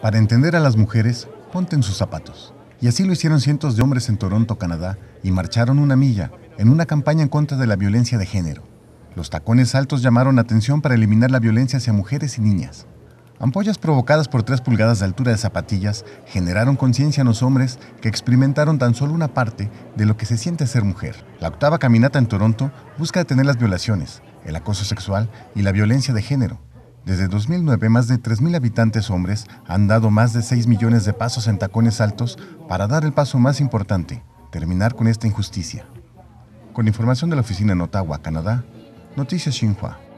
Para entender a las mujeres, ponten sus zapatos. Y así lo hicieron cientos de hombres en Toronto, Canadá, y marcharon una milla en una campaña en contra de la violencia de género. Los tacones altos llamaron atención para eliminar la violencia hacia mujeres y niñas. Ampollas provocadas por tres pulgadas de altura de zapatillas generaron conciencia en los hombres que experimentaron tan solo una parte de lo que se siente ser mujer. La octava caminata en Toronto busca detener las violaciones, el acoso sexual y la violencia de género. Desde 2009, más de 3.000 habitantes hombres han dado más de 6 millones de pasos en tacones altos para dar el paso más importante, terminar con esta injusticia. Con información de la oficina en Ottawa, Canadá, Noticias Xinhua.